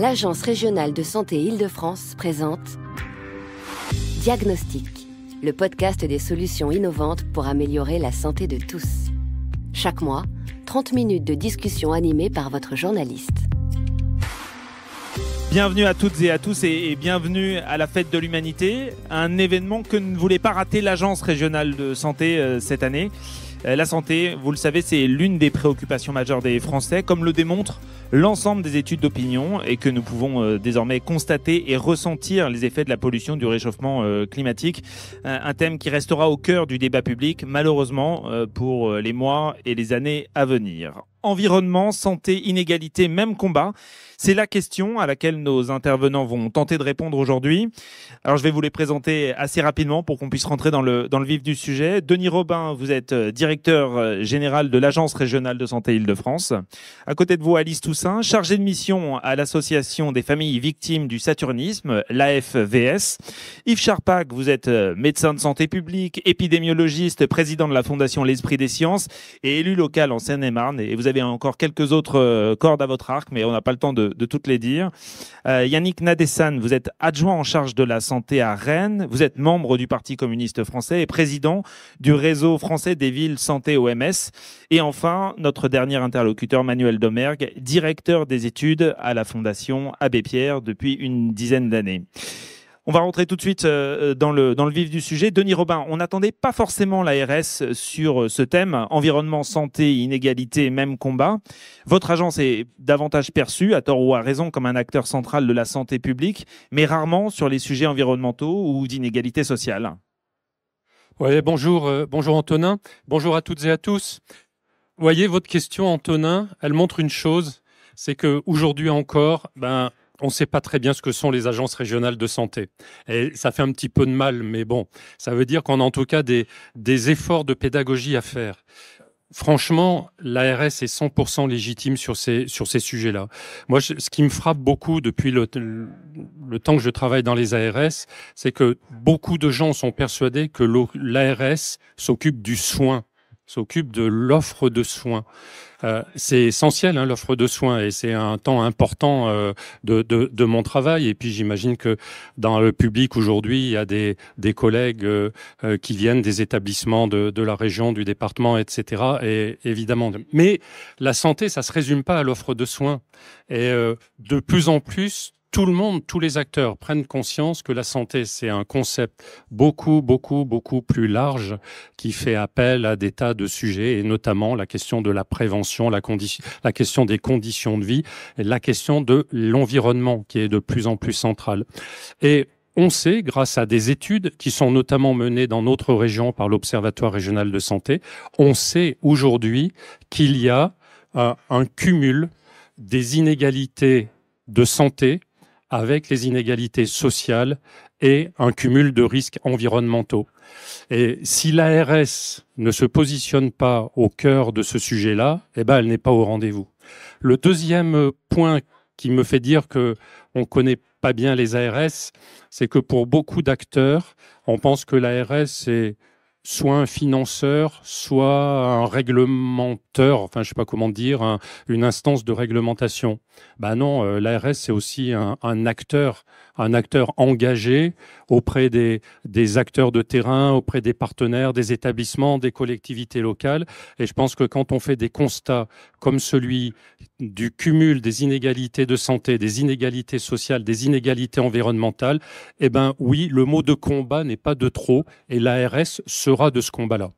l'Agence régionale de santé Île-de-France présente Diagnostic, le podcast des solutions innovantes pour améliorer la santé de tous. Chaque mois, 30 minutes de discussion animée par votre journaliste. Bienvenue à toutes et à tous et, bienvenue à la Fête de l'Humanité, un événement que ne voulait pas rater l'Agence régionale de santé euh, cette année. Euh, la santé, vous le savez, c'est l'une des préoccupations majeures des Français, comme le démontre l'ensemble des études d'opinion et que nous pouvons euh, désormais constater et ressentir les effets de la pollution du réchauffement euh, climatique. Un thème qui restera au cœur du débat public, malheureusement, pour les mois et les années à venir. Environnement, santé, inégalité, même combat. C'est la question à laquelle nos intervenants vont tenter de répondre aujourd'hui. Alors je vais vous les présenter assez rapidement pour qu'on puisse rentrer dans le, dans le vif du sujet. Denis Robin, vous êtes euh, directeur euh, général de l'Agence régionale de santé Île-de-France. À côté de vous, Alice Toussaint, chargée de mission à l'Association des familles victimes du saturnisme, l'AFVS. Yves Charpac, vous êtes euh, médecin de santé publique, épidémiologiste, président de la Fondation L'Esprit des Sciences et élu local en Seine-et-Marne. Et vous avez encore quelques autres euh, cordes à votre arc, mais on n'a pas le temps de, toutes les dire. Euh, Yannick Nadesan, vous êtes adjoint en charge de la santé à Rennes. Vous êtes membre du Parti communiste français et président du réseau français des villes santé OMS. Et enfin, notre dernier interlocuteur, Manuel Domergue, directeur des études à la Fondation Abbé Pierre depuis une dizaine d'années. On va rentrer tout de suite euh, euh, dans le, vif du sujet. Denis Robin, on n'attendait pas forcément l'ARS sur euh, ce thème, environnement, santé, inégalité, même combat. Votre agence est davantage perçue, à tort ou à raison, comme un acteur central de la santé publique, mais rarement sur les sujets environnementaux ou d'inégalité sociale. Oui, bonjour, bonjour Antonin, bonjour à toutes et à tous. voyez, votre question, Antonin, elle montre une chose, c'est que aujourd'hui encore, ben, on ne sait pas très bien ce que sont les agences régionales de santé. Et ça fait un petit peu de mal, mais bon, ça veut dire qu'on a en tout cas des, des efforts de pédagogie à faire. Franchement, l'ARS est 100% légitime sur ces, sur ces sujets-là. Moi, ce qui me frappe beaucoup depuis le, temps que je travaille dans les ARS, c'est que beaucoup de gens sont persuadés que l'ARS s'occupe du soin s'occupe de l'offre de soins. Euh, c'est essentiel hein, l'offre de soins et c'est un temps important euh, de, mon travail. Et puis j'imagine que dans le public aujourd'hui, il y a des, des collègues euh, qui viennent des établissements de, la région, du département, etc. Et évidemment, mais la santé, ça se résume pas à l'offre de soins. Et de plus en plus, tout le monde, tous les acteurs prennent conscience que la santé, c'est un concept beaucoup, beaucoup, beaucoup plus large qui fait appel à des tas de sujets, et notamment la question de la prévention, la, la question des conditions de vie, la question de l'environnement qui est de plus en plus centrale. Et on sait, grâce à des études qui sont notamment menées dans notre région par l'Observatoire régional de santé, on sait aujourd'hui qu'il y a euh, un cumul des inégalités de santé avec les inégalités sociales et un cumul de risques environnementaux. Et si l'ARS ne se positionne pas au cœur de ce sujet-là, eh ben, elle n'est pas au rendez-vous. Le deuxième point qui me fait dire que on connaît pas bien les ARS, c'est que pour beaucoup d'acteurs, on pense que l'ARS est soit un financeur, soit un réglementeur, enfin je sais pas comment dire, une instance de réglementation. Ben non, euh, l'ARS c'est aussi un, acteur, un acteur engagé auprès des, acteurs de terrain, auprès des partenaires, des établissements, des collectivités locales. Et je pense que quand on fait des constats comme celui du cumul des inégalités de santé, des inégalités sociales, des inégalités environnementales, eh ben oui, le mot de combat n'est pas de trop, et l'ARS sera de ce combat-là.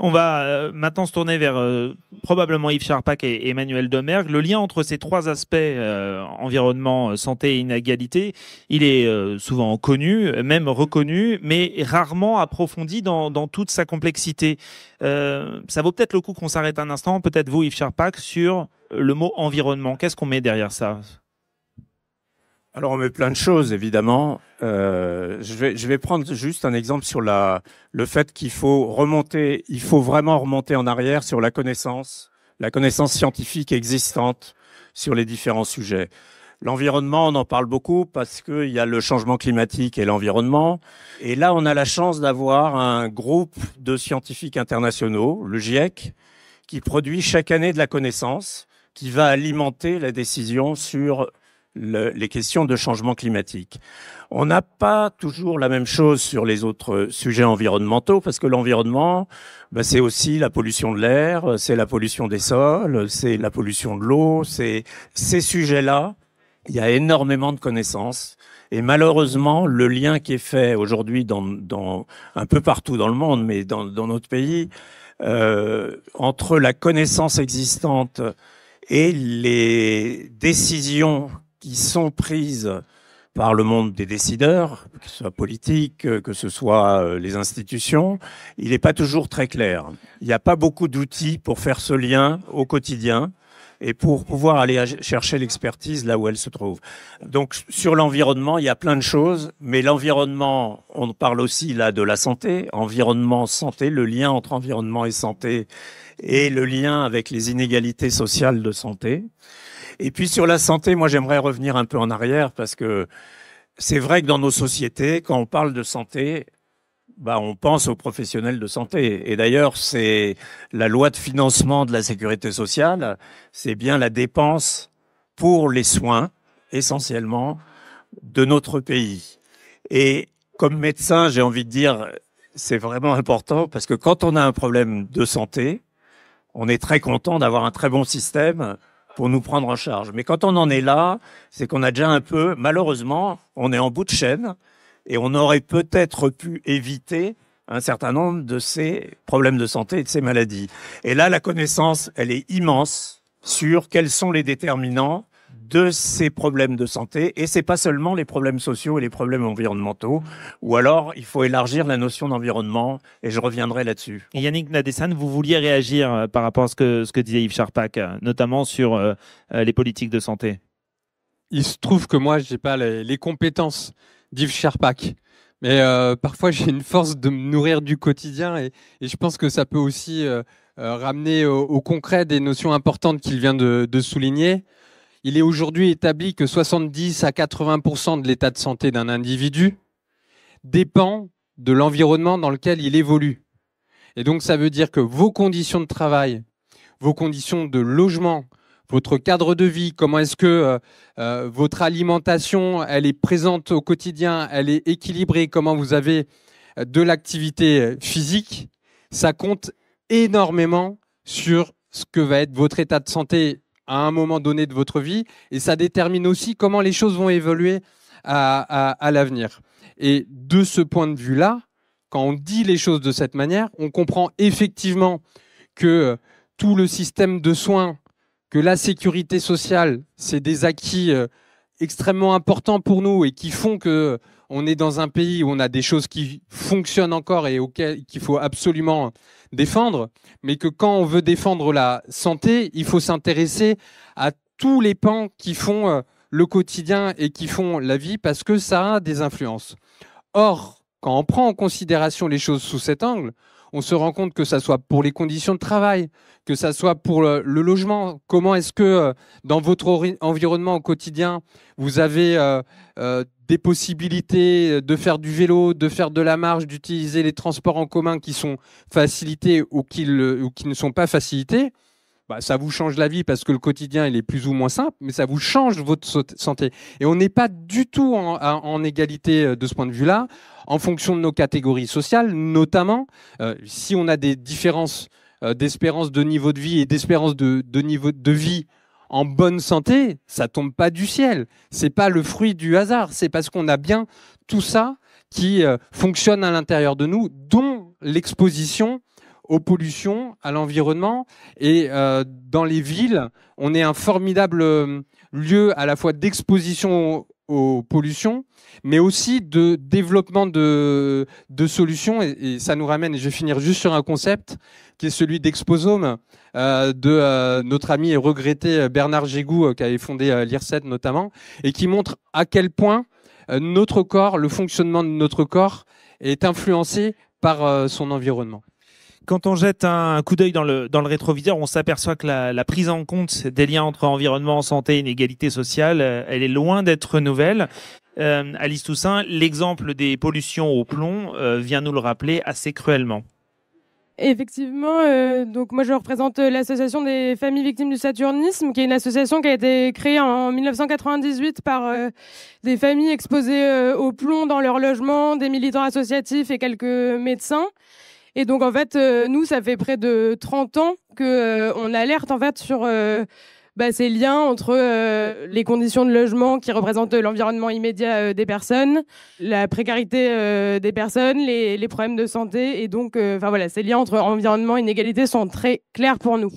On va euh, maintenant se tourner vers euh, probablement Yves Charpak et Emmanuel Domergue. Le lien entre ces trois aspects, euh, environnement, santé et inégalité, il est souvent connu, même reconnu, mais rarement approfondi dans, dans toute sa complexité. ça vaut peut-être le coup qu'on s'arrête un instant, peut-être vous Yves Charpak, sur le mot environnement. Qu'est-ce qu'on met derrière ça alors on met plein de choses, évidemment. Euh, je, vais, je vais prendre juste un exemple sur la, le fait qu'il faut remonter, il faut vraiment remonter en arrière sur la connaissance, la connaissance scientifique existante sur les différents sujets. L'environnement, on en parle beaucoup parce qu'il y a le changement climatique et l'environnement. Et là, on a la chance d'avoir un groupe de scientifiques internationaux, le GIEC, qui produit chaque année de la connaissance qui va alimenter la décision sur les questions de changement climatique. On n'a pas toujours la même chose sur les autres sujets environnementaux, parce que l'environnement, bah, c'est aussi la pollution de l'air, c'est la pollution des sols, c'est la pollution de l'eau, c'est ces sujets-là. Il y a énormément de connaissances. Et malheureusement, le lien qui est fait aujourd'hui dans, un peu partout dans le monde, mais dans, notre pays, euh, entre la connaissance existante et les décisions qui sont prises par le monde des décideurs, que ce soit politique, que ce soit euh, les institutions, il n'est pas toujours très clair. Il n'y a pas beaucoup d'outils pour faire ce lien au quotidien et pour pouvoir aller chercher l'expertise là où elle se trouve. Donc sur l'environnement, il y a plein de choses, mais l'environnement, on parle aussi là de la santé, environnement, santé, le lien entre environnement et santé et le lien avec les inégalités sociales de santé. Et puis sur la santé, moi j'aimerais revenir un peu en arrière parce que c'est vrai que dans nos sociétés, quand on parle de santé, bah, on pense aux professionnels de santé. Et d'ailleurs, c'est la loi de financement de la sécurité sociale, c'est bien la dépense pour les soins, essentiellement, de notre pays. Et comme médecin, j'ai envie de dire, c'est vraiment important parce que quand on a un problème de santé, on est très content d'avoir un très bon système pour nous prendre en charge. Mais quand on en est là, c'est qu'on a déjà un peu, malheureusement, on est en bout de chaîne et on aurait peut-être pu éviter un certain nombre de ces problèmes de santé et de ces maladies. Et là, la connaissance, elle est immense sur quels sont les déterminants de ces problèmes de santé. Et ce n'est pas seulement les problèmes sociaux et les problèmes environnementaux. Ou alors, il faut élargir la notion d'environnement. Et je reviendrai là-dessus. Yannick Nadessan, vous vouliez réagir euh, par rapport à ce que, ce que disait Yves Charpak, euh, notamment sur euh, les politiques de santé. Il se trouve que moi, je n'ai pas les, compétences d'Yves Charpak. Mais parfois, j'ai une force de me nourrir du quotidien et, je pense que ça peut aussi ramener au, concret des notions importantes qu'il vient de souligner il est aujourd'hui établi que 70 à 80 de l'état de santé d'un individu dépend de l'environnement dans lequel il évolue. Et donc ça veut dire que vos conditions de travail, vos conditions de logement, votre cadre de vie, comment est-ce que euh, euh, votre alimentation, elle est présente au quotidien, elle est équilibrée, comment vous avez euh, de l'activité physique, ça compte énormément sur ce que va être votre état de santé à un moment donné de votre vie et ça détermine aussi comment les choses vont évoluer à, l'avenir. Et de ce point de vue-là, quand on dit les choses de cette manière, on comprend effectivement que euh, tout le système de soins, que la sécurité sociale, c'est des acquis euh, extrêmement importants pour nous et qui font que on est dans un pays où on a des choses qui fonctionnent encore et auxquelles qu'il faut absolument défendre, mais que quand on veut défendre la santé, il faut s'intéresser à tous les pans qui font euh, le quotidien et qui font la vie parce que ça a des influences. Or, quand on prend en considération les choses sous cet angle, on se rend compte que ça soit pour les conditions de travail, que ça soit pour le, logement. Comment est-ce que euh, dans votre environnement au quotidien, vous avez euh, euh, des possibilités de faire du vélo, de faire de la marche, d'utiliser les transports en commun qui sont facilités ou qui ne sont pas facilités bah, ça vous change la vie parce que le quotidien, il est plus ou moins simple, mais ça vous change votre santé. Et on n'est pas du tout en, égalité euh, de ce point de vue-là, en fonction de nos catégories sociales, notamment euh, si on a des différences euh, d'espérance de niveau de vie et d'espérance de, niveau de vie en bonne santé, ça tombe pas du ciel. C'est pas le fruit du hasard. C'est parce qu'on a bien tout ça qui fonctionne à l'intérieur de nous, dont l'exposition aux pollutions, à l'environnement. Et euh, dans les villes, on est un formidable euh, lieu à la fois d'exposition aux pollutions, mais aussi de développement de, solutions. Et, ça nous ramène, et je vais finir juste sur un concept, qui est celui d'Exposome, euh, de notre ami et regretté Bernard Gégou, qui avait fondé l'IRSET notamment, et qui montre à quel point notre corps, le fonctionnement de notre corps, est influencé par son environnement. Quand on jette un coup d'œil dans le, dans le rétroviseur, on s'aperçoit que la, prise en compte des liens entre environnement, santé et inégalité sociale, euh, elle est loin d'être nouvelle. Euh, Alice Toussaint, l'exemple des pollutions au plomb euh, vient nous le rappeler assez cruellement. Effectivement, donc moi je représente l'association des familles victimes du saturnisme, qui est une association qui a été créée en 1998 par des familles exposées au plomb dans leur logement, des militants associatifs et quelques médecins. Et donc en fait, euh, nous, ça fait près de 30 ans qu'on euh, alerte en fait sur euh, bah, ces liens entre les conditions de logement qui représentent l'environnement immédiat des personnes, la précarité des personnes, les, problèmes de santé et donc, enfin voilà, ces liens entre environnement et inégalité sont très clairs pour nous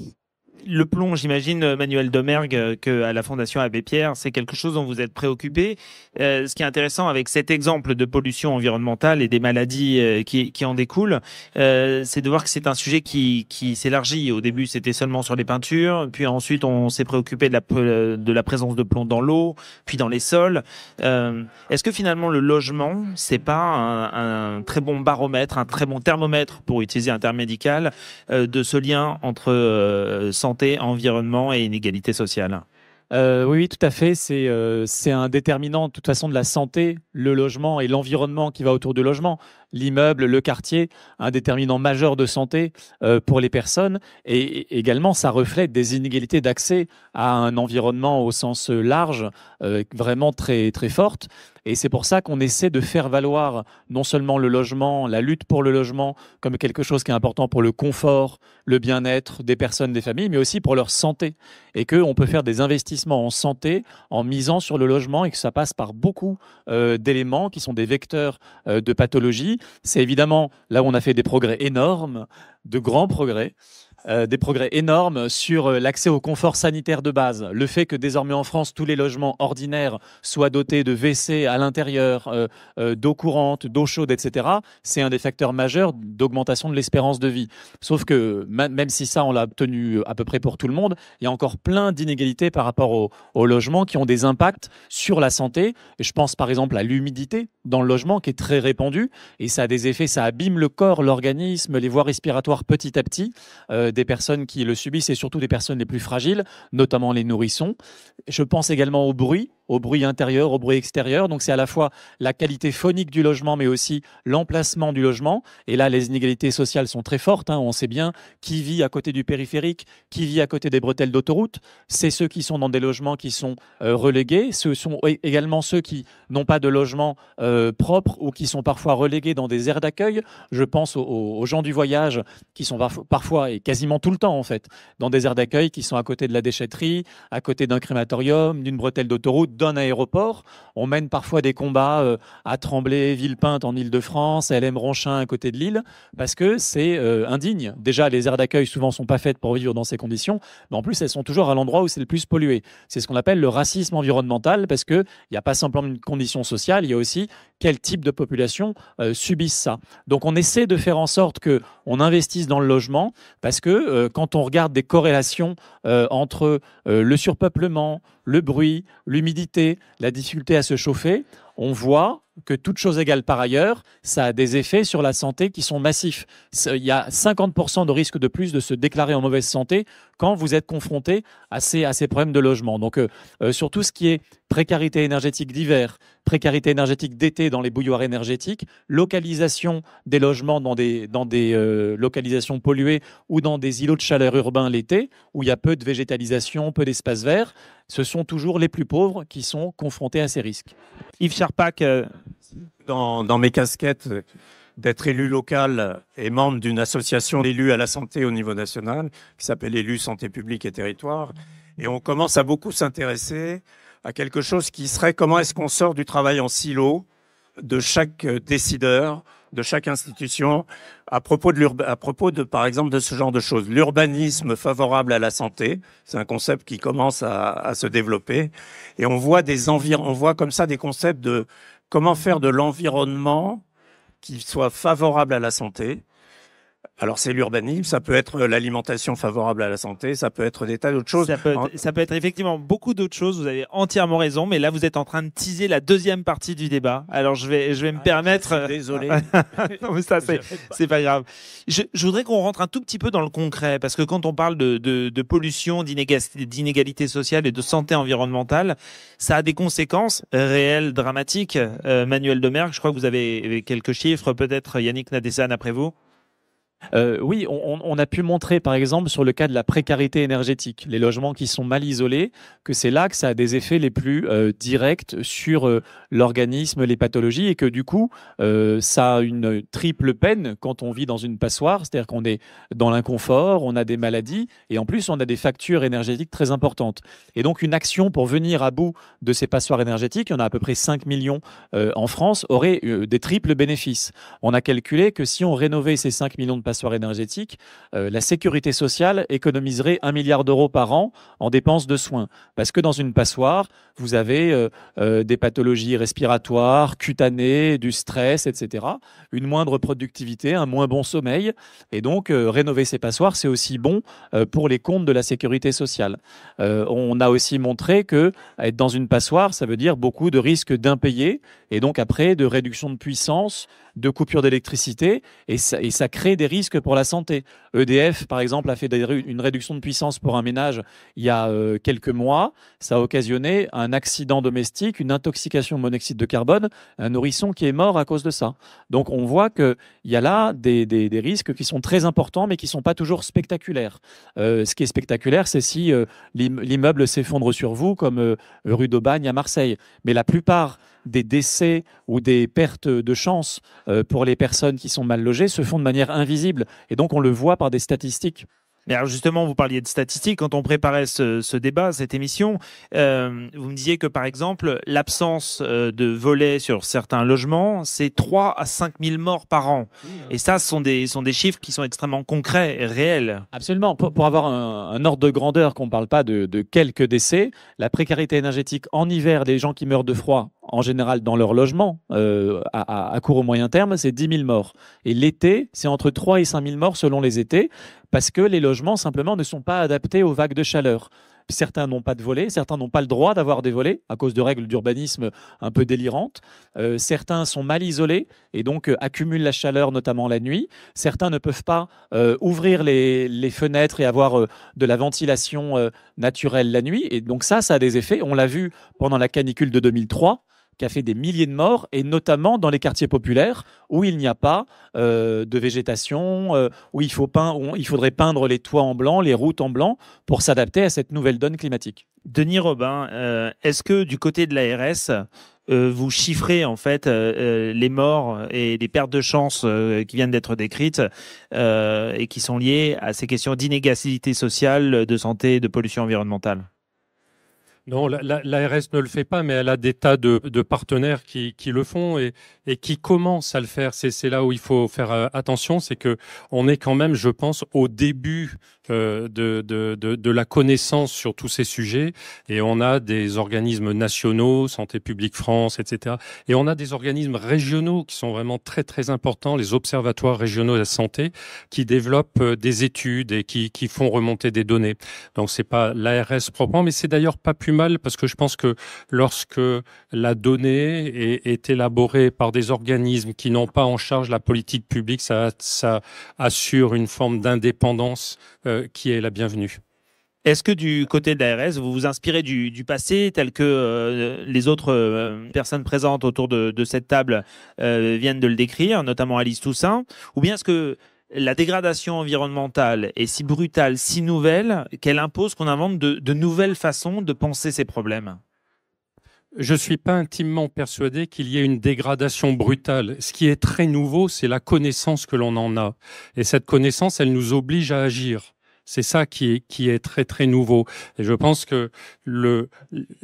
le plomb, j'imagine, Manuel Domergue, euh, que à la Fondation Abbé Pierre, c'est quelque chose dont vous êtes préoccupé. Euh, ce qui est intéressant avec cet exemple de pollution environnementale et des maladies euh, qui, en découlent, c'est de voir que c'est un sujet qui, s'élargit. Au début, c'était seulement sur les peintures, puis ensuite, on s'est préoccupé de la, de la présence de plomb dans l'eau, puis dans les sols. Est-ce que finalement, le logement, c'est pas un, un, très bon baromètre, un très bon thermomètre, pour utiliser un terme médical, de ce lien entre santé environnement et inégalité sociale. Euh, oui, tout à fait. Euh, c'est un déterminant de toute façon de la santé, le logement et l'environnement qui va autour du logement, l'immeuble, le quartier, un déterminant majeur de santé euh, pour les personnes. Et également, ça reflète des inégalités d'accès à un environnement au sens large, vraiment très, très forte. Et c'est pour ça qu'on essaie de faire valoir non seulement le logement, la lutte pour le logement, comme quelque chose qui est important pour le confort, le bien-être des personnes, des familles, mais aussi pour leur santé. Et qu'on peut faire des investissements en santé en misant sur le logement et que ça passe par beaucoup euh, d'éléments qui sont des vecteurs euh, de pathologie. C'est évidemment là où on a fait des progrès énormes, de grands progrès. Euh, des progrès énormes sur euh, l'accès au confort sanitaire de base. Le fait que désormais en France, tous les logements ordinaires soient dotés de WC à l'intérieur, euh, d'eau courante, d'eau chaude, etc., c'est un des facteurs majeurs d'augmentation de l'espérance de vie. Sauf que même si ça, on l'a obtenu à peu près pour tout le monde, il y a encore plein d'inégalités par rapport aux logements qui ont des impacts sur la santé. je pense par exemple à l'humidité dans le logement qui est très répandue et ça a des effets, ça abîme le corps, l'organisme, les voies respiratoires petit à petit. Euh, des personnes qui le subissent et surtout des personnes les plus fragiles, notamment les nourrissons. Je pense également au bruit au bruit intérieur, au bruit extérieur. Donc c'est à la fois la qualité phonique du logement, mais aussi l'emplacement du logement. Et là, les inégalités sociales sont très fortes. Hein. On sait bien qui vit à côté du périphérique, qui vit à côté des bretelles d'autoroute. C'est ceux qui sont dans des logements qui sont euh, relégués. Ce sont également ceux qui n'ont pas de logement euh, propre ou qui sont parfois relégués dans des aires d'accueil. Je pense aux, gens du voyage qui sont parfois et quasiment tout le temps en fait dans des aires d'accueil qui sont à côté de la déchetterie, à côté d'un crématorium, d'une bretelle d'autoroute d'un aéroport. On mène parfois des combats euh, à Tremblay, Villepinte en Ile-de-France, LM Ronchin à côté de Lille, parce que c'est euh, indigne. Déjà, les aires d'accueil souvent ne sont pas faites pour vivre dans ces conditions, mais en plus, elles sont toujours à l'endroit où c'est le plus pollué. C'est ce qu'on appelle le racisme environnemental, parce qu'il n'y a pas simplement une condition sociale, il y a aussi quel type de population euh, subisse ça. Donc on essaie de faire en sorte que on investisse dans le logement, parce que quand on regarde des corrélations entre le surpeuplement, le bruit, l'humidité, la difficulté à se chauffer, on voit que toute chose égale par ailleurs, ça a des effets sur la santé qui sont massifs. Il y a 50% de risque de plus de se déclarer en mauvaise santé quand vous êtes confronté à ces, à ces problèmes de logement. Donc, euh, euh, sur tout ce qui est précarité énergétique d'hiver, précarité énergétique d'été dans les bouilloires énergétiques, localisation des logements dans des, dans des euh, localisations polluées ou dans des îlots de chaleur urbains l'été, où il y a peu de végétalisation, peu d'espace vert, ce sont toujours les plus pauvres qui sont confrontés à ces risques. Yves Charpak. Euh, dans, mes casquettes d'être élu local et membre d'une association d'élus à la santé au niveau national qui s'appelle Élus Santé publique et territoire. Et on commence à beaucoup s'intéresser à quelque chose qui serait comment est-ce qu'on sort du travail en silo de chaque décideur de chaque institution à propos de, propos par exemple, de ce genre de choses. L'urbanisme favorable à la santé, c'est un concept qui commence à, se développer, et on voit des on voit comme ça des concepts de comment faire de l'environnement qui soit favorable à la santé, alors c'est l'urbanisme, ça peut être l'alimentation favorable à la santé, ça peut être des tas d'autres choses. Ça peut, être, effectivement beaucoup d'autres choses, vous avez entièrement raison, mais là vous êtes en train de teaser la deuxième partie du débat. Alors je vais, je vais me ah, permettre... Désolé. mais ça c'est, pas grave. Je, voudrais qu'on rentre un tout petit peu dans le concret, parce que quand on parle de, pollution, d'inégalité sociale et de santé environnementale, ça a des conséquences réelles, dramatiques. Euh, Manuel de Merck, je crois que vous avez euh, quelques chiffres, peut-être Yannick Nadesan après vous. Euh, oui, on, a pu montrer par exemple sur le cas de la précarité énergétique, les logements qui sont mal isolés, que c'est là que ça a des effets les plus euh, directs sur euh, l'organisme, les pathologies, et que du coup, ça a une triple peine quand on vit dans une passoire, c'est-à-dire qu'on est dans l'inconfort, on a des maladies, et en plus on a des factures énergétiques très importantes. Et donc une action pour venir à bout de ces passoires énergétiques, il y en a à peu près 5 millions en France, aurait des triples bénéfices. On a calculé que si on rénovait ces 5 millions de passoire énergétique, euh, la sécurité sociale économiserait un milliard d'euros par an en dépenses de soins. Parce que dans une passoire, vous avez euh, euh, des pathologies respiratoires, cutanées, du stress, etc. Une moindre productivité, un moins bon sommeil. Et donc, rénover ces passoires, c'est aussi bon pour les comptes de la sécurité sociale. on a aussi montré que être dans une passoire, ça veut dire beaucoup de risques d'impayés et donc après de réduction de puissance de coupures d'électricité et ça, crée des risques pour la santé. EDF, par exemple, a fait une réduction de puissance pour un ménage il y a euh, quelques mois. Ça a occasionné un accident domestique, une intoxication au monoxyde de carbone, un nourrisson qui est mort à cause de ça. Donc on voit qu'il y a là des, risques qui sont très importants mais qui ne sont pas toujours spectaculaires. Euh, ce qui est spectaculaire, c'est si euh, l'immeuble s'effondre sur vous, comme rue d'Aubagne à Marseille. Mais la plupart des décès ou des pertes de chance euh, pour les personnes qui sont mal logées se font de manière invisible. Et donc on le voit par des statistiques. Mais justement, vous parliez de statistiques. Quand on préparait ce, débat, cette émission, euh, vous me disiez que par exemple, l'absence euh, de volets sur certains logements, c'est 3 à 5 000 morts par an. Hein. Et ça, ce sont des, sont des chiffres qui sont extrêmement concrets et réels. Absolument. Pour, avoir un, ordre de grandeur, qu'on ne parle pas de, quelques décès, la précarité énergétique en hiver des gens qui meurent de froid, en général dans leur logement, euh, à, à, court ou moyen terme, c'est 10 000 morts. Et l'été, c'est entre 3 et 5 000 morts selon les étés parce que les logements simplement ne sont pas adaptés aux vagues de chaleur. Certains n'ont pas de volets, certains n'ont pas le droit d'avoir des volets à cause de règles d'urbanisme un peu délirantes. Euh, certains sont mal isolés et donc euh, accumulent la chaleur, notamment la nuit. Certains ne peuvent pas euh, ouvrir les, fenêtres et avoir de la ventilation naturelle la nuit. Et donc ça, ça a des effets. On l'a vu pendant la canicule de 2003 qui a fait des milliers de morts, et notamment dans les quartiers populaires où il n'y a pas euh, de végétation, euh, où, il faut peindre, il faudrait peindre les toits en blanc, les routes en blanc, pour s'adapter à cette nouvelle donne climatique. Denis Robin, euh, est-ce que du côté de l'ARS, vous chiffrez en fait les morts et les pertes de chances qui viennent d'être décrites et qui sont liées à ces questions d'inégalité sociale, de santé, de pollution environnementale non, l'ARS la, la ne le fait pas, mais elle a des tas de, partenaires qui, qui, le font et, et, qui commencent à le faire. C'est là où il faut faire euh, attention, c'est que on est quand même, je pense, au début euh, de, de, la connaissance sur tous ces sujets. Et on a des organismes nationaux, Santé publique France, etc. Et on a des organismes régionaux qui sont vraiment très très importants, les observatoires régionaux de la santé, qui développent euh, des études et qui, font remonter des données. Donc c'est pas l'ARS proprement, mais c'est d'ailleurs pas plus mal parce que je pense que lorsque la donnée est, élaborée par des organismes qui n'ont pas en charge la politique publique, ça, ça assure une forme d'indépendance. Euh, euh, qui est la bienvenue. Est-ce que du côté de l'ARS, vous vous inspirez du, passé tel que euh, les autres euh, personnes présentes autour de, cette table viennent de le décrire, notamment Alice Toussaint Ou bien est-ce que la dégradation environnementale est si brutale, si nouvelle, qu'elle impose qu'on invente de, de nouvelles façons de penser ces problèmes je ne suis pas intimement persuadé qu'il y ait une dégradation brutale. Ce qui est très nouveau, c'est la connaissance que l'on en a. Et cette connaissance, elle nous oblige à agir. C'est ça qui est, qui est très très nouveau. Et je pense que le,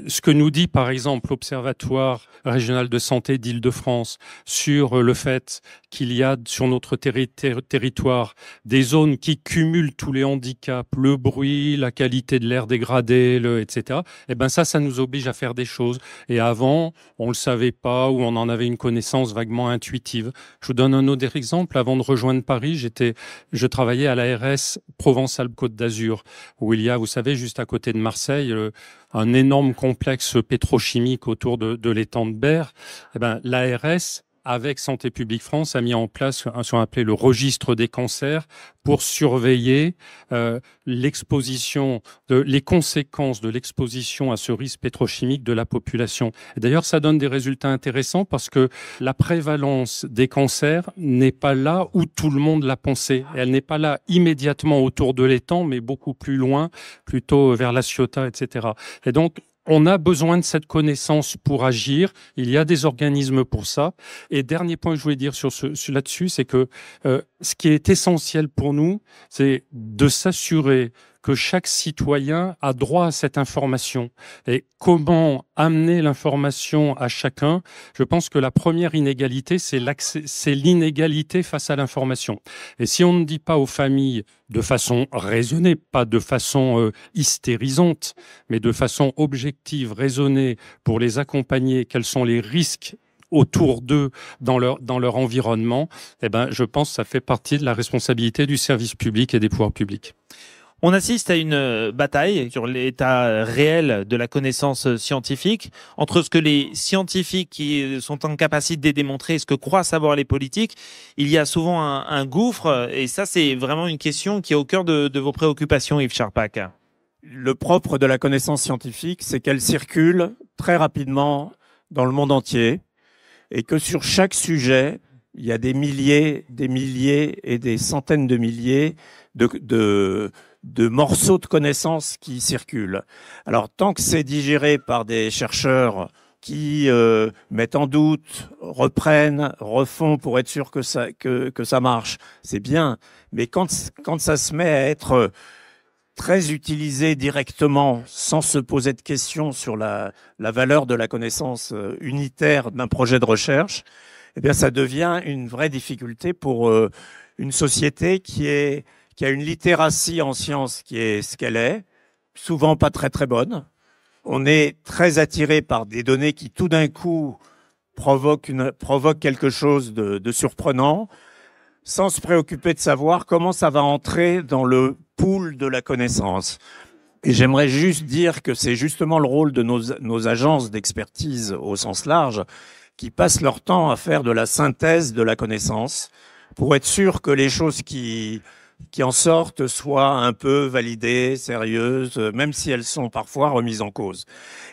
ce que nous dit par exemple l'Observatoire régional de santé d'Île-de-France sur le fait qu'il y a sur notre territoire des zones qui cumulent tous les handicaps, le bruit, la qualité de l'air dégradé, le, etc. Et eh ben ça, ça nous oblige à faire des choses. Et avant, on le savait pas ou on en avait une connaissance vaguement intuitive. Je vous donne un autre exemple. Avant de rejoindre Paris, j'étais, je travaillais à l'ARS provence Provence-Alpes. Côte d'Azur, où il y a, vous savez, juste à côté de Marseille, euh, un énorme complexe pétrochimique autour de, l'étang de Berre. Eh ben, l'ARS avec Santé publique France, a mis en place ce qu'on appelait le registre des cancers pour surveiller euh, l'exposition, les conséquences de l'exposition à ce risque pétrochimique de la population. D'ailleurs, ça donne des résultats intéressants parce que la prévalence des cancers n'est pas là où tout le monde l'a pensé. Elle n'est pas là immédiatement autour de l'étang, mais beaucoup plus loin, plutôt vers la Ciotat, etc. Et donc, on a besoin de cette connaissance pour agir. Il y a des organismes pour ça. Et dernier point que je voulais dire sur ce, là-dessus, c'est que euh, ce qui est essentiel pour nous, c'est de s'assurer que chaque citoyen a droit à cette information. Et comment amener l'information à chacun Je pense que la première inégalité, c'est l'inégalité face à l'information. Et si on ne dit pas aux familles de façon raisonnée, pas de façon euh, hystérisante, mais de façon objective, raisonnée, pour les accompagner, quels sont les risques autour d'eux dans leur dans leur environnement, eh ben je pense que ça fait partie de la responsabilité du service public et des pouvoirs publics. On assiste à une euh, bataille sur l'état réel de la connaissance scientifique entre ce que les scientifiques qui sont en capacité de démontrer et ce que croient savoir les politiques. Il y a souvent un, gouffre et ça, c'est vraiment une question qui est au cœur de, vos préoccupations, Yves Charpak. Le propre de la connaissance scientifique, c'est qu'elle circule très rapidement dans le monde entier et que sur chaque sujet, il y a des milliers, des milliers et des centaines de milliers de, de de morceaux de connaissances qui circulent. Alors tant que c'est digéré par des chercheurs qui euh, mettent en doute, reprennent, refont pour être sûr que ça, que, ça marche, c'est bien. Mais quand, quand ça se met à être euh, très utilisé directement, sans se poser de questions sur la, la valeur de la connaissance euh, unitaire d'un projet de recherche, eh bien ça devient une vraie difficulté pour une société qui est qui a une littératie en sciences qui est ce qu'elle est, souvent pas très très bonne. On est très attiré par des données qui tout d'un coup provoquent, une, provoquent quelque chose de, surprenant, sans se préoccuper de savoir comment ça va entrer dans le pool de la connaissance. Et j'aimerais juste dire que c'est justement le rôle de nos, nos agences d'expertise au sens large qui passent leur temps à faire de la synthèse de la connaissance pour être sûr que les choses qui, qui en sortent soient un peu validées, sérieuses, même si elles sont parfois remises en cause.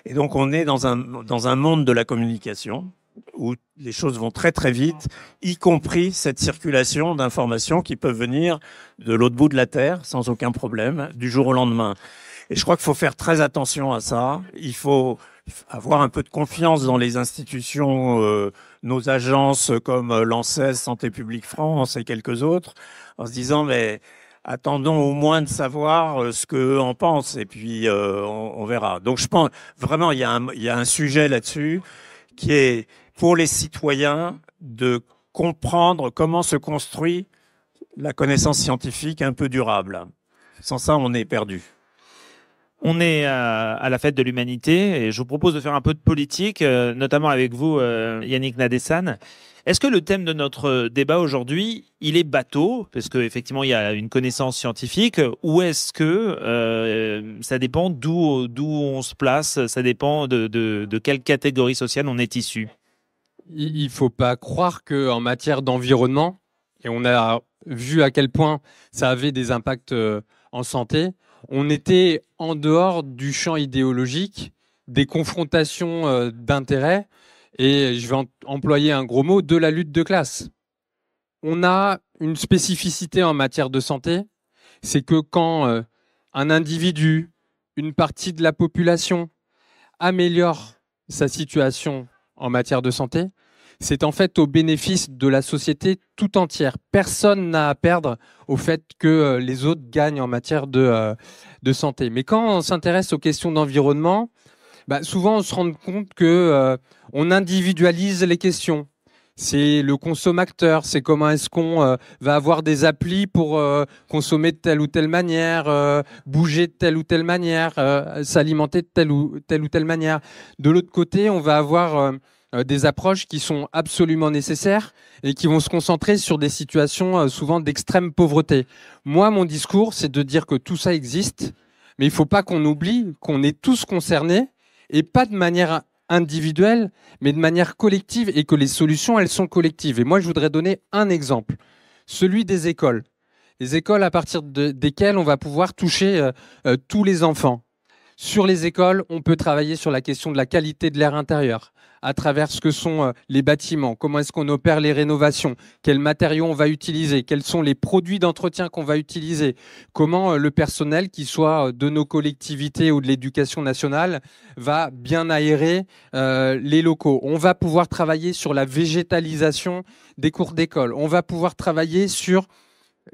Et donc on est dans un, dans un monde de la communication où les choses vont très très vite, y compris cette circulation d'informations qui peuvent venir de l'autre bout de la Terre sans aucun problème du jour au lendemain. Et je crois qu'il faut faire très attention à ça. Il faut avoir un peu de confiance dans les institutions. Euh, nos agences comme euh, l'ANSES, Santé publique France et quelques autres, en se disant mais attendons au moins de savoir euh, ce qu'eux en pensent et puis euh, on, verra. Donc je pense vraiment il y a un, il y a un sujet là-dessus qui est pour les citoyens de comprendre comment se construit la connaissance scientifique un peu durable. Sans ça, on est perdu. On est euh, à, la fête de l'humanité et je vous propose de faire un peu de politique, euh, notamment avec vous, euh, Yannick Nadessan. Est-ce que le thème de notre débat aujourd'hui, il est bateau, parce qu'effectivement il y a une connaissance scientifique, ou est-ce que ça dépend d'où d'où on se place, ça dépend de, de quelle catégorie sociale on est issu Il faut pas croire que en matière d'environnement, et on a vu à quel point ça avait des impacts en santé, on était en dehors du champ idéologique, des confrontations euh, d'intérêts, et je vais employer un gros mot, de la lutte de classe. On a une spécificité en matière de santé, c'est que quand euh, un individu, une partie de la population améliore sa situation en matière de santé, c'est en fait au bénéfice de la société tout entière. Personne n'a à perdre au fait que euh, les autres gagnent en matière de, euh, de santé. Mais quand on s'intéresse aux questions d'environnement, bah, souvent on se rend compte que euh, on individualise les questions. C'est le consommateur, c'est comment est-ce qu'on va avoir des applis pour consommer de telle ou telle manière, bouger de telle ou telle manière, s'alimenter de telle ou, telle ou telle manière. De l'autre côté, on va avoir euh, des approches qui sont absolument nécessaires et qui vont se concentrer sur des situations euh, souvent d'extrême pauvreté. Moi, mon discours, c'est de dire que tout ça existe, mais il ne faut pas qu'on oublie qu'on est tous concernés et pas de manière individuelle, mais de manière collective et que les solutions, elles sont collectives. Et moi, je voudrais donner un exemple, celui des écoles. Les écoles à partir desquelles on va pouvoir toucher euh, tous les enfants. Sur les écoles, on peut travailler sur la question de la qualité de l'air intérieur, à travers ce que sont euh, les bâtiments, comment est-ce qu'on opère les rénovations, quels matériaux on va utiliser, quels sont les produits d'entretien qu'on va utiliser, comment euh, le personnel, qui soit euh, de nos collectivités ou de l'éducation nationale, va bien aérer les locaux. On va pouvoir travailler sur la végétalisation des cours d'école. On va pouvoir travailler sur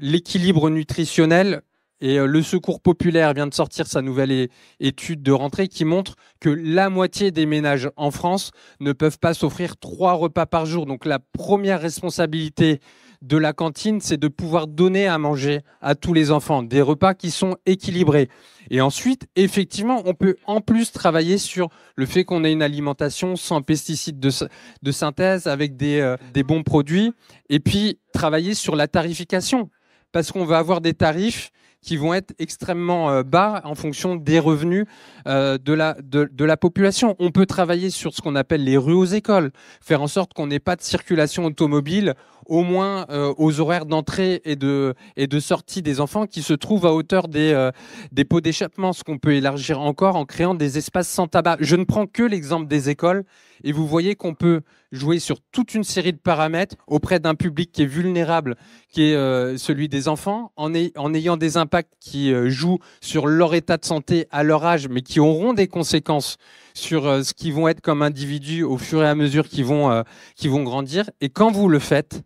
l'équilibre nutritionnel et euh, le Secours populaire vient de sortir sa nouvelle étude de rentrée qui montre que la moitié des ménages en France ne peuvent pas s'offrir trois repas par jour. Donc la première responsabilité de la cantine, c'est de pouvoir donner à manger à tous les enfants, des repas qui sont équilibrés. Et ensuite, effectivement, on peut en plus travailler sur le fait qu'on ait une alimentation sans pesticides de, synthèse, avec des, euh, des bons produits, et puis travailler sur la tarification, parce qu'on va avoir des tarifs qui vont être extrêmement euh, bas en fonction des revenus euh, de, la, de, la population. On peut travailler sur ce qu'on appelle les rues aux écoles, faire en sorte qu'on n'ait pas de circulation automobile au moins euh, aux horaires d'entrée et de, et de sortie des enfants qui se trouvent à hauteur des, euh, des pots d'échappement, ce qu'on peut élargir encore en créant des espaces sans tabac. Je ne prends que l'exemple des écoles et vous voyez qu'on peut jouer sur toute une série de paramètres auprès d'un public qui est vulnérable, qui est euh, celui des enfants, en, en, ayant des impacts qui jouent sur leur état de santé à leur âge, mais qui auront des conséquences sur ce qu'ils vont être comme individus au fur et à mesure qu'ils vont, vont grandir. Et quand vous le faites,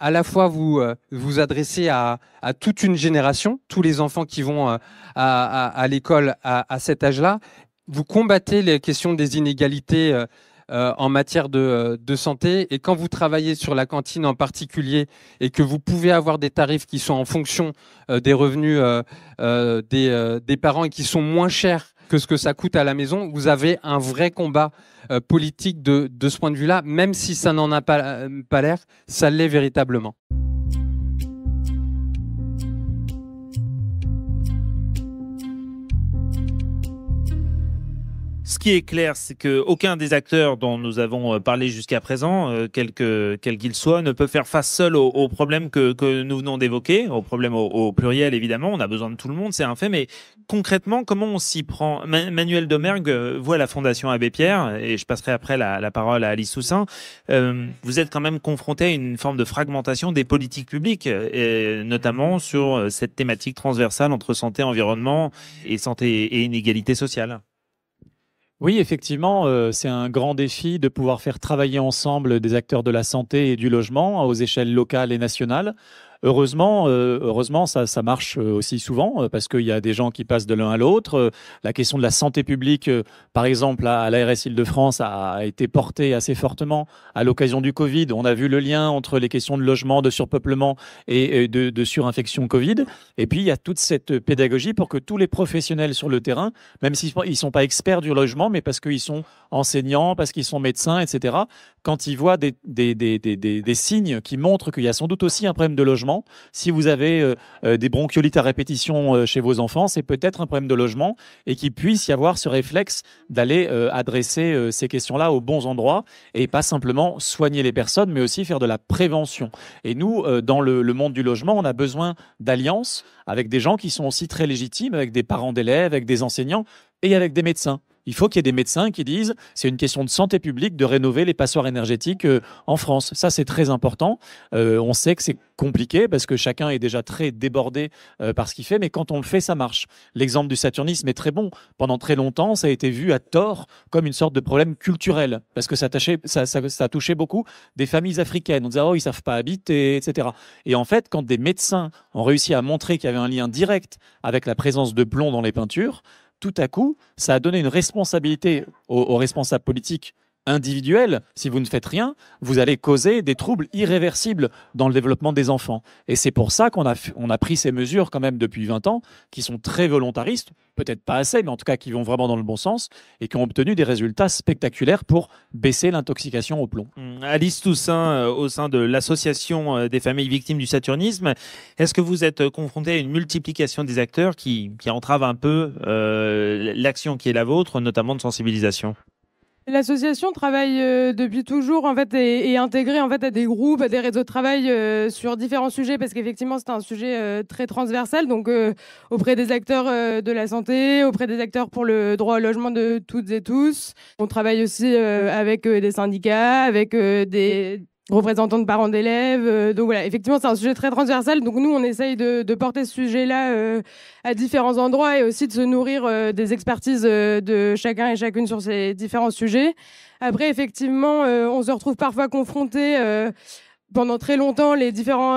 à la fois vous euh, vous adressez à, toute une génération, tous les enfants qui vont euh, à, l'école à, cet âge-là. Vous combattez les questions des inégalités euh, en matière de, santé. Et quand vous travaillez sur la cantine en particulier et que vous pouvez avoir des tarifs qui sont en fonction des revenus des, des, parents et qui sont moins chers que ce que ça coûte à la maison. Vous avez un vrai combat euh, politique de, de, ce point de vue-là, même si ça n'en a pas, euh, pas l'air, ça l'est véritablement. Ce qui est clair, c'est qu'aucun des acteurs dont nous avons euh, parlé jusqu'à présent, euh, quel qu'il soit, ne peut faire face seul aux, problèmes que, nous venons d'évoquer, aux problèmes au, pluriel évidemment. On a besoin de tout le monde, c'est un fait. Mais concrètement, comment on s'y prend Manuel Domergue euh, voit la Fondation Abbé Pierre, et je passerai après la, parole à Alice Soussin. vous êtes quand même confronté à une forme de fragmentation des politiques publiques, et notamment sur cette thématique transversale entre santé, environnement et santé et inégalité sociale. Oui, effectivement, euh, c'est un grand défi de pouvoir faire travailler ensemble des acteurs de la santé et du logement aux échelles locales et nationales Heureusement, euh, heureusement ça, marche euh, aussi souvent euh, parce qu'il y a des gens qui passent de l'un à l'autre. La question de la santé publique, par exemple, à l'ARS Île-de-France, a été portée assez fortement à l'occasion du Covid. On a vu le lien entre les questions de logement, de surpeuplement et de, de surinfection Covid. Et puis, il y a toute cette pédagogie pour que tous les professionnels sur le terrain, même s'ils ne sont pas experts du logement, mais parce qu'ils sont enseignants, parce qu'ils sont médecins, etc., quand ils voient des, signes qui montrent qu'il y a sans doute aussi un problème de logement. Si vous avez euh, euh, des bronchiolites à répétition euh, chez vos enfants, c'est peut-être un problème de logement et qu'il puisse y avoir ce réflexe d'aller adresser ces questions-là aux bons endroits et pas simplement soigner les personnes, mais aussi faire de la prévention. Et nous, dans le, le monde du logement, on a besoin d'alliances avec des gens qui sont aussi très légitimes, avec des parents d'élèves, avec des enseignants et avec des médecins. Il faut qu'il y ait des médecins qui disent c'est une question de santé publique de rénover les passoires énergétiques euh, en France. Ça, c'est très important. Euh, on sait que c'est compliqué parce que chacun est déjà très débordé euh, par ce qu'il fait, mais quand on le fait, ça marche. L'exemple du saturnisme est très bon. Pendant très longtemps, ça a été vu à tort comme une sorte de problème culturel parce que ça, touchait a touché beaucoup des familles africaines. On disait oh, ils savent pas habiter, etc. Et en fait, quand des médecins ont réussi à montrer qu'il y avait un lien direct avec la présence de plomb dans les peintures, tout à coup, ça a donné une responsabilité aux, responsables politiques Individuel, si vous ne faites rien, vous allez causer des troubles irréversibles dans le développement des enfants. Et c'est pour ça qu'on a, on a pris ces mesures quand même depuis 20 ans, qui sont très volontaristes, peut-être pas assez, mais en tout cas qui vont vraiment dans le bon sens et qui ont obtenu des résultats spectaculaires pour baisser l'intoxication au plomb. Mmh. Alice Toussaint, euh, au sein de l'Association euh, des familles victimes du saturnisme, est-ce que vous êtes euh, confrontée à une multiplication des acteurs qui, entrave un peu l'action qui est la vôtre, notamment de sensibilisation L'association travaille euh, depuis toujours en fait et est intégrée en fait à des groupes, à des réseaux de travail euh, sur différents sujets parce qu'effectivement c'est un sujet euh, très transversal donc auprès des acteurs de la santé, auprès des acteurs pour le droit au logement de toutes et tous. On travaille aussi avec des syndicats, avec des représentants de parents d'élèves. Euh, donc voilà, effectivement, c'est un sujet très transversal. Donc nous, on essaye de, porter ce sujet-là euh, à différents endroits et aussi de se nourrir euh, des expertises de chacun et chacune sur ces différents sujets. Après, effectivement, on se retrouve parfois confronté. pendant très longtemps, les différents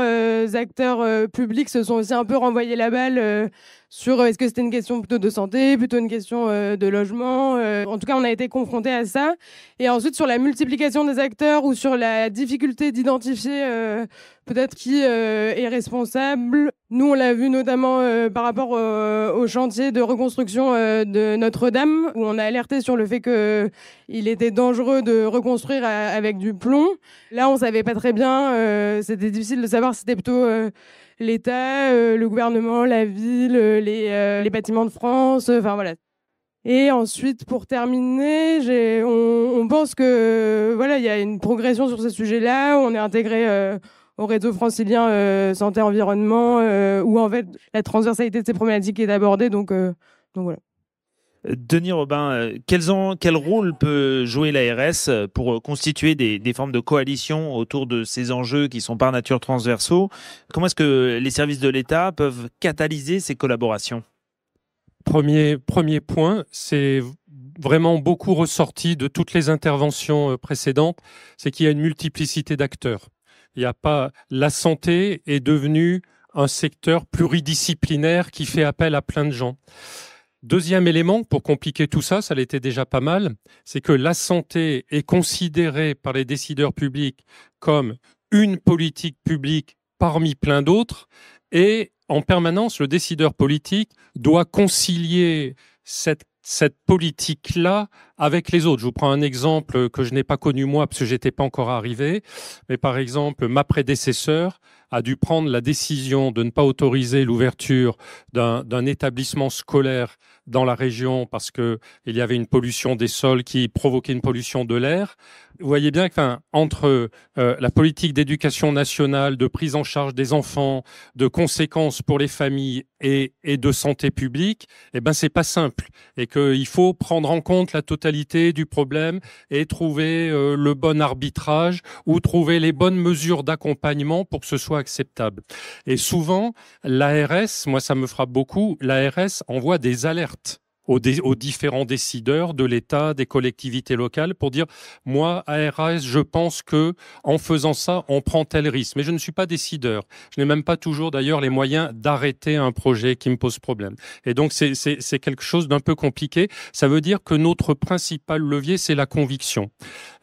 acteurs publics se sont aussi un peu renvoyés la balle sur euh, est-ce que c'était une question plutôt de santé, plutôt une question euh, de logement. Euh, en tout cas, on a été confronté à ça. Et ensuite, sur la multiplication des acteurs ou sur la difficulté d'identifier peut-être qui est responsable. Nous, on l'a vu notamment par rapport au chantier de reconstruction de Notre-Dame, où on a alerté sur le fait que il était dangereux de reconstruire avec du plomb. Là, on savait pas très bien. C'était difficile de savoir si c'était plutôt l'État, euh, le gouvernement, la ville, euh, les, euh, les bâtiments de France, enfin voilà. Et ensuite, pour terminer, on, pense que voilà, il y a une progression sur ce sujet là On est intégré au réseau francilien santé environnement, où en fait la transversalité de ces problématiques est abordée. Donc, donc voilà. Denis Robin, euh, quels quel rôle peut jouer l'ARS pour constituer des, formes de coalition autour de ces enjeux qui sont par nature transversaux Comment est-ce que les services de l'État peuvent catalyser ces collaborations premier, premier point, c'est vraiment beaucoup ressorti de toutes les interventions euh, précédentes, c'est qu'il y a une multiplicité d'acteurs. Il n'y a pas la santé est devenue un secteur pluridisciplinaire qui fait appel à plein de gens. Deuxième élément, pour compliquer tout ça, ça l'était déjà pas mal, c'est que la santé est considérée par les décideurs publics comme une politique publique parmi plein d'autres, et en permanence, le décideur politique doit concilier cette, cette politique-là avec les autres. Je vous prends un exemple que je n'ai pas connu moi parce que j'étais pas encore arrivé, mais par exemple, ma prédécesseur a dû prendre la décision de ne pas autoriser l'ouverture d'un établissement scolaire dans la région parce que il y avait une pollution des sols qui provoquait une pollution de l'air. Vous voyez bien qu'entre entre euh, la politique d'éducation nationale, de prise en charge des enfants, de conséquences pour les familles et, et de santé publique, eh ben c'est pas simple et qu'il faut prendre en compte la totalité du problème et trouver euh, le bon arbitrage ou trouver les bonnes mesures d'accompagnement pour que ce soit acceptable. Et souvent, l'ARS, moi ça me frappe beaucoup, l'ARS envoie des alertes aux, aux, différents décideurs de l'État, des collectivités locales, pour dire moi, ARS, je pense que en faisant ça, on prend tel risque. Mais je ne suis pas décideur. Je n'ai même pas toujours d'ailleurs les moyens d'arrêter un projet qui me pose problème. Et donc c'est quelque chose d'un peu compliqué. Ça veut dire que notre principal levier, c'est la conviction.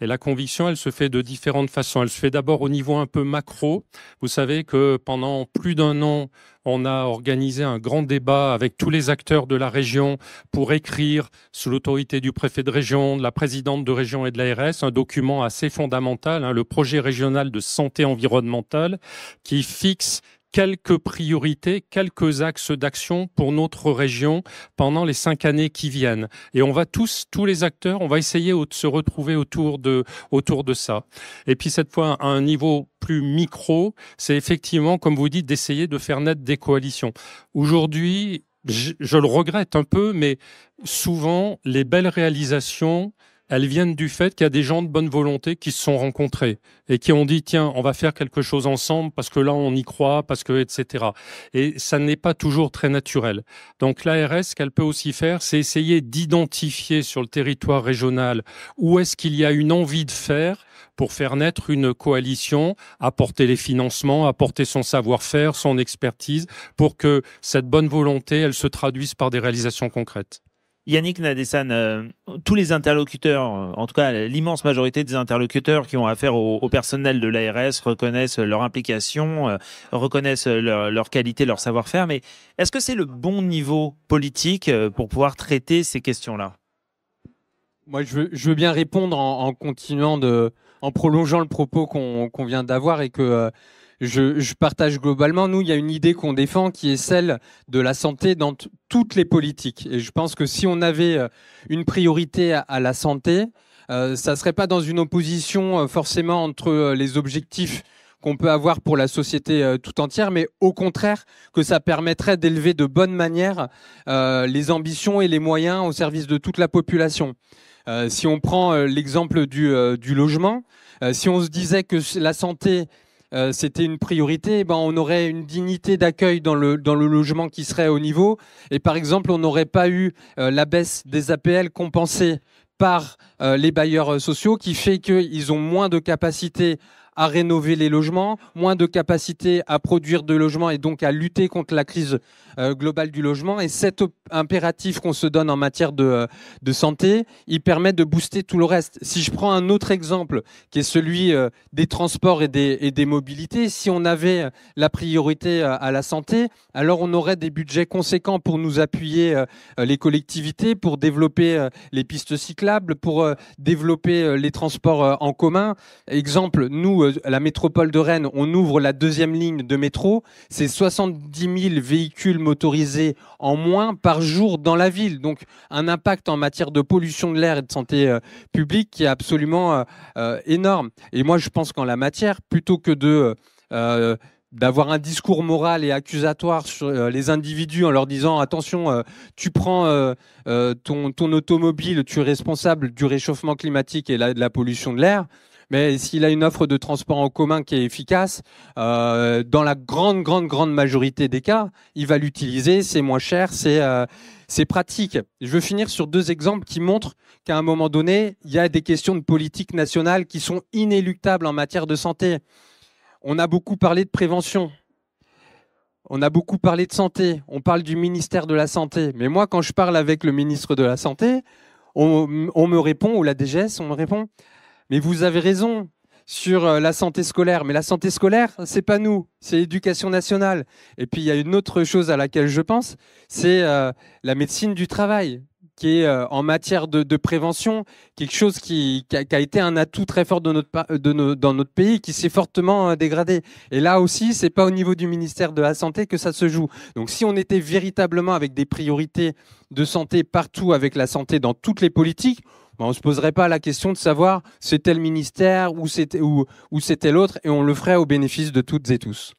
Et la conviction, elle se fait de différentes façons. Elle se fait d'abord au niveau un peu macro. Vous savez que pendant plus d'un an, on a organisé un grand débat avec tous les acteurs de la région pour écrire, sous l'autorité du préfet de région, de la présidente de région et de l'ARS, un document assez fondamental, hein, le projet régional de santé environnementale, qui fixe quelques priorités, quelques axes d'action pour notre région pendant les cinq années qui viennent. Et on va tous, tous les acteurs, on va essayer de se retrouver autour de, autour de ça. Et puis cette fois, à un niveau plus micro, c'est effectivement, comme vous dites, d'essayer de faire naître des coalitions. Aujourd'hui, je, je, le regrette un peu, mais souvent, les belles réalisations, elles viennent du fait qu'il y a des gens de bonne volonté qui se sont rencontrés et qui ont dit tiens, on va faire quelque chose ensemble parce que là on y croit, parce que etc. Et ça n'est pas toujours très naturel. Donc l'ARS, ce qu'elle peut aussi faire, c'est essayer d'identifier sur le territoire régional où est-ce qu'il y a une envie de faire pour faire naître une coalition, apporter les financements, apporter son savoir-faire, son expertise, pour que cette bonne volonté, elle se traduise par des réalisations concrètes. Yannick Nadesan, euh, tous les interlocuteurs, euh, en tout cas l'immense majorité des interlocuteurs qui ont affaire au, personnel de l'ARS reconnaissent leur implication, euh, reconnaissent leur, qualité, leur savoir-faire, mais est-ce que c'est le bon niveau politique pour pouvoir traiter ces questions-là Moi, je veux, bien répondre en, continuant en prolongeant le propos qu'on vient d'avoir et que je, partage globalement, nous, il y a une idée qu'on défend qui est celle de la santé dans toutes les politiques. Et je pense que si on avait euh, une priorité à, la santé, euh, ça ne serait pas dans une opposition euh, forcément entre les objectifs qu'on peut avoir pour la société tout entière, mais au contraire que ça permettrait d'élever de bonne manière les ambitions et les moyens au service de toute la population. si on prend l'exemple du, du, logement, si on se disait que la santé euh, c'était une priorité, eh ben, on aurait une dignité d'accueil dans le, logement qui serait au niveau. Et par exemple, on n'aurait pas eu euh, la baisse des APL compensée par euh, les bailleurs sociaux qui fait qu'ils ont moins de capacité à rénover les logements, moins de capacité à produire de logements et donc à lutter contre la crise euh, globale du logement. Et cet impératif qu'on se donne en matière euh, de, santé, il permet de booster tout le reste. Si je prends un autre exemple, qui est celui euh, des transports et des mobilités, si on avait la priorité à la santé, alors on aurait des budgets conséquents pour nous appuyer les collectivités, pour développer les pistes cyclables, pour développer les transports en commun. Exemple, nous, la métropole de Rennes, on ouvre la deuxième ligne de métro, c'est 70 000 véhicules motorisés en moins par jour dans la ville. Donc un impact en matière de pollution de l'air et de santé euh, publique qui est absolument euh, euh, énorme. Et moi, je pense qu'en la matière, plutôt que de d'avoir un discours moral et accusatoire sur les individus en leur disant attention, tu prends ton, automobile, tu es responsable du réchauffement climatique et de la pollution de l'air mais s'il a une offre de transport en commun qui est efficace, euh, dans la grande, grande, grande majorité des cas, il va l'utiliser, c'est moins cher, euh, c'est pratique. Je veux finir sur deux exemples qui montrent qu'à un moment donné, il y a des questions de politique nationale qui sont inéluctables en matière de santé. On a beaucoup parlé de prévention. On a beaucoup parlé de santé, on parle du ministère de la Santé. Mais moi, quand je parle avec le ministre de la Santé, on, on me répond, ou la DGS, on me répond mais vous avez raison sur euh, la santé scolaire. Mais la santé scolaire, ce n'est pas nous, c'est l'éducation nationale. Et puis il y a une autre chose à laquelle je pense, c'est euh, la médecine du travail qui est euh, en matière de, prévention quelque chose qui, a, été un atout très fort de notre, dans notre pays, qui s'est fortement dégradé. Et là aussi, ce n'est pas au niveau du ministère de la Santé que ça se joue. Donc si on était véritablement avec des priorités de santé partout, avec la santé dans toutes les politiques, ben, on ne se poserait pas la question de savoir c'est tel ministère ou c'était ou, l'autre, et on le ferait au bénéfice de toutes et tous.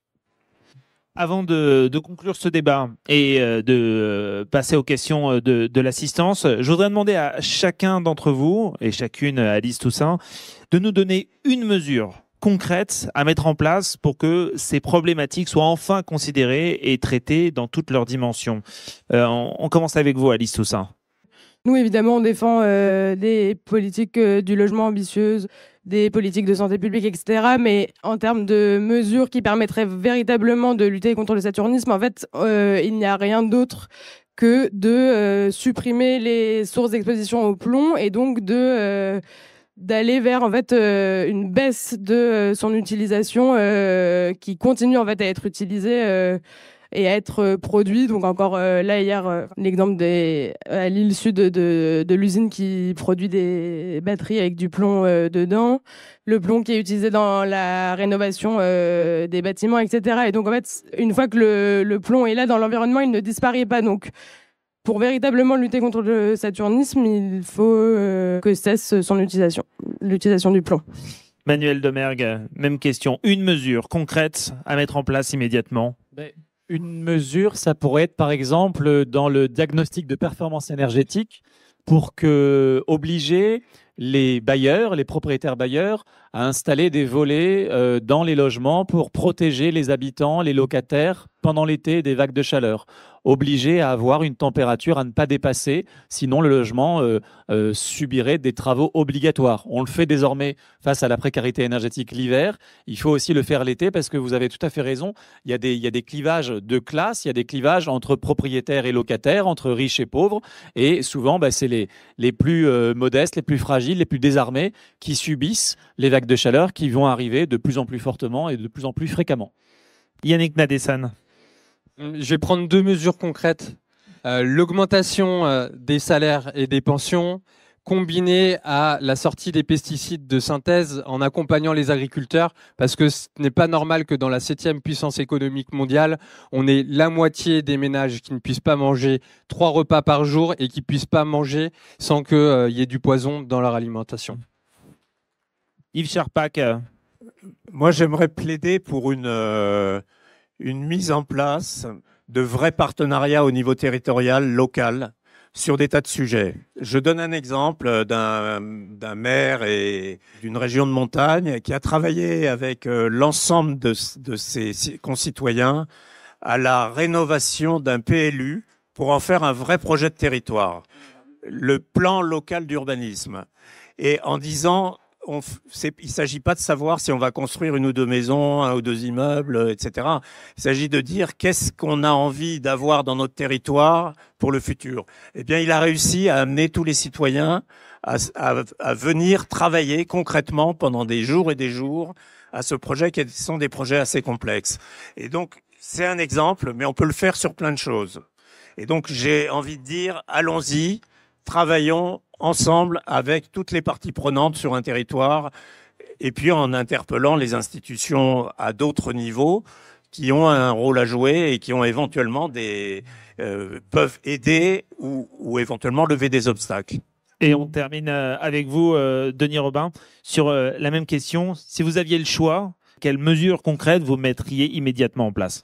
Avant de, conclure ce débat et euh, de euh, passer aux questions euh, de, l'assistance, je voudrais demander à chacun d'entre vous et chacune, Alice Toussaint, de nous donner une mesure concrète à mettre en place pour que ces problématiques soient enfin considérées et traitées dans toutes leurs dimensions. on, on, commence avec vous, Alice Toussaint. Nous, évidemment, on défend euh, des politiques euh, du logement ambitieuses, des politiques de santé publique, etc. Mais en termes de mesures qui permettraient véritablement de lutter contre le saturnisme, en fait, euh, il n'y a rien d'autre que de supprimer les sources d'exposition au plomb et donc d'aller vers en fait une baisse de son utilisation qui continue en fait à être utilisée et être euh, produit. Donc encore euh, là hier, euh, l'exemple à l'île sud de, l'usine qui produit des batteries avec du plomb dedans, le plomb qui est utilisé dans la rénovation des bâtiments, etc. Et donc en fait, une fois que le, plomb est là dans l'environnement, il ne disparaît pas. Donc pour véritablement lutter contre le saturnisme, il faut que cesse son utilisation, l'utilisation du plomb. Manuel Mergue, même question. Une mesure concrète à mettre en place immédiatement ben, une mesure, ça pourrait être par exemple dans le diagnostic de performance énergétique pour que obliger les bailleurs, les propriétaires bailleurs, à installer des volets euh, dans les logements pour protéger les habitants, les locataires pendant l'été des vagues de chaleur obligé à avoir une température à ne pas dépasser, sinon le logement euh, euh, subirait des travaux obligatoires. On le fait désormais face à la précarité énergétique l'hiver, il faut aussi le faire l'été parce que vous avez tout à fait raison, il y, a des, il y des clivages de classe, il y a des clivages entre propriétaires et locataires, entre riches et pauvres, et souvent bah, c'est les, les plus euh, modestes, les plus fragiles, les plus désarmés qui subissent les vagues de chaleur qui vont arriver de plus en plus fortement et de plus en plus fréquemment. Yannick Nadesan je vais prendre deux mesures concrètes. Euh, l'augmentation euh, des salaires et des pensions combinée à la sortie des pesticides de synthèse en accompagnant les agriculteurs, parce que ce n'est pas normal que dans la septième puissance économique mondiale, on ait la moitié des ménages qui ne puissent pas manger trois repas par jour et qui ne puissent pas manger sans qu'il euh, y ait du poison dans leur alimentation. Yves Charpak. Moi, j'aimerais plaider pour une une mise en place de vrais partenariats au niveau territorial, local, sur des tas de sujets. Je donne un exemple d'un maire et d'une région de montagne qui a travaillé avec euh, l'ensemble de, de, ses concitoyens à la rénovation d'un PLU pour en faire un vrai projet de territoire, le plan local d'urbanisme. Et en disant, il ne s'agit pas de savoir si on va construire une ou deux maisons, un ou deux immeubles, euh, etc. Il s'agit de dire qu'est-ce qu'on a envie d'avoir dans notre territoire pour le futur. Eh bien, il a réussi à amener tous les citoyens à venir travailler concrètement pendant des jours et des jours à ce projet qui sont des projets assez complexes. Et donc, c'est un exemple, mais on peut le faire sur plein de choses. Et donc, j'ai envie de dire, allons-y, travaillons ensemble avec toutes les parties prenantes sur un territoire et puis en interpellant les institutions à d'autres niveaux qui ont un rôle à jouer et qui ont éventuellement des euh, peuvent aider ou, ou éventuellement lever des obstacles. Et on termine euh, avec vous, euh, Denis Robin, sur la même question. Si vous aviez le choix, quelles mesures concrètes vous mettriez immédiatement en place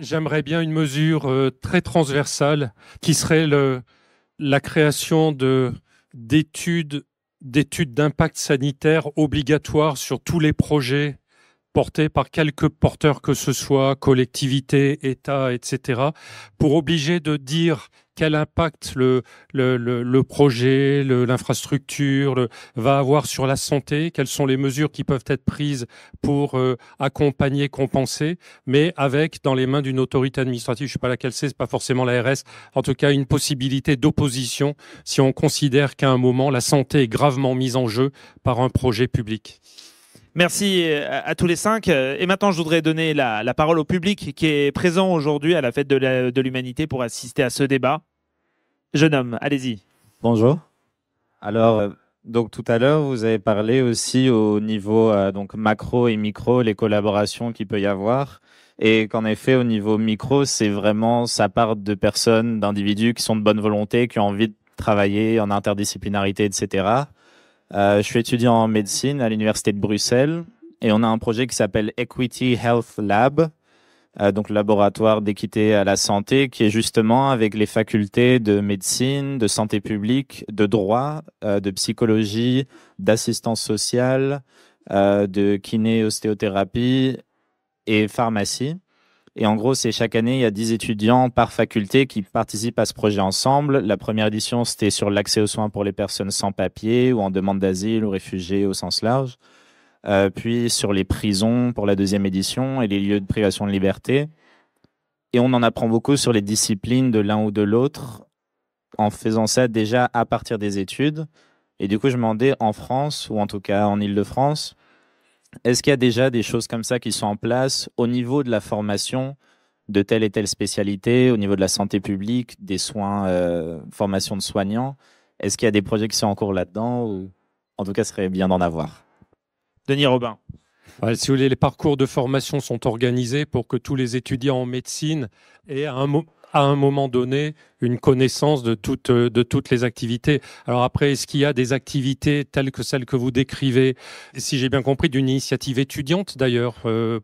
J'aimerais bien une mesure très transversale qui serait le, la création de d'études d'études d'impact sanitaire obligatoires sur tous les projets portée par quelques porteurs que ce soit, collectivités, État, etc., pour obliger de dire quel impact le, projet, l'infrastructure va avoir sur la santé, quelles sont les mesures qui peuvent être prises pour euh, accompagner, compenser, mais avec dans les mains d'une autorité administrative, je ne sais pas laquelle c'est, c'est pas forcément l'ARS, en tout cas une possibilité d'opposition si on considère qu'à un moment la santé est gravement mise en jeu par un projet public. Merci euh, à, tous les cinq. Euh, et maintenant, je voudrais donner la, parole au public qui est présent aujourd'hui à la fête de l'humanité pour assister à ce débat. Jeune homme, allez-y. Bonjour. Alors, euh, donc tout à l'heure, vous avez parlé aussi au niveau donc macro et micro, les collaborations qu'il peut y avoir. Et qu'en effet, au niveau micro, c'est vraiment sa part de personnes, d'individus qui sont de bonne volonté, qui ont envie de travailler en interdisciplinarité, etc. Euh, je suis étudiant en médecine à l'Université de Bruxelles et on a un projet qui s'appelle Equity Health Lab, euh, donc laboratoire d'équité à la santé, qui est justement avec les facultés de médecine, de santé publique, de droit, euh, de psychologie, d'assistance sociale, de kiné, ostéothérapie et pharmacie. Et en gros, c'est chaque année, il y a 10 étudiants par faculté qui participent à ce projet ensemble. La première édition, c'était sur l'accès aux soins pour les personnes sans papier ou en demande d'asile ou réfugiés au sens large. Euh, puis sur les prisons pour la deuxième édition et les lieux de privation de liberté. Et on en apprend beaucoup sur les disciplines de l'un ou de l'autre en faisant ça déjà à partir des études. Et du coup, je me demandais en France, ou en tout cas en Ile-de-France, est-ce qu'il y a déjà des choses comme ça qui sont en place au niveau de la formation de telle et telle spécialité, au niveau de la santé publique, des soins, euh, formation de soignants Est-ce qu'il y a des projets qui sont en cours là-dedans ou... En tout cas, ce serait bien d'en avoir. Denis Robin. si vous voulez, les parcours de formation sont organisés pour que tous les étudiants en médecine aient un, mot à un moment donné une connaissance de toutes, euh, de toutes les activités. Alors après, est-ce qu'il y a des activités telles que celles que vous décrivez, si j'ai bien compris, d'une initiative étudiante d'ailleurs, euh,